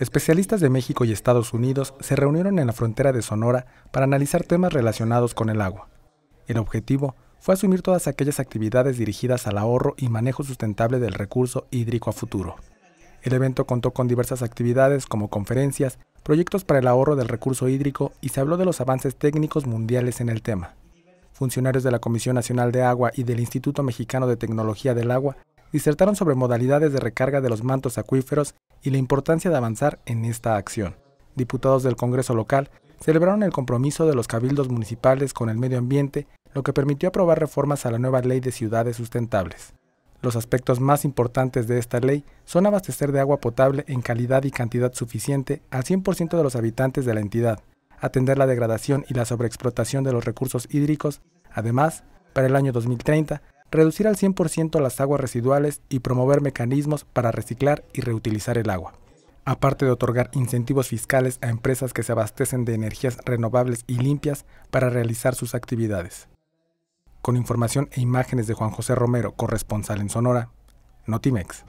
Especialistas de México y Estados Unidos se reunieron en la frontera de Sonora para analizar temas relacionados con el agua. El objetivo fue asumir todas aquellas actividades dirigidas al ahorro y manejo sustentable del recurso hídrico a futuro. El evento contó con diversas actividades como conferencias, proyectos para el ahorro del recurso hídrico y se habló de los avances técnicos mundiales en el tema. Funcionarios de la Comisión Nacional de Agua y del Instituto Mexicano de Tecnología del Agua disertaron sobre modalidades de recarga de los mantos acuíferos y la importancia de avanzar en esta acción. Diputados del Congreso local celebraron el compromiso de los cabildos municipales con el medio ambiente, lo que permitió aprobar reformas a la nueva Ley de Ciudades Sustentables. Los aspectos más importantes de esta ley son abastecer de agua potable en calidad y cantidad suficiente al 100% de los habitantes de la entidad, atender la degradación y la sobreexplotación de los recursos hídricos, además, para el año 2030, reducir al 100% las aguas residuales y promover mecanismos para reciclar y reutilizar el agua. Aparte de otorgar incentivos fiscales a empresas que se abastecen de energías renovables y limpias para realizar sus actividades. Con información e imágenes de Juan José Romero, corresponsal en Sonora, Notimex.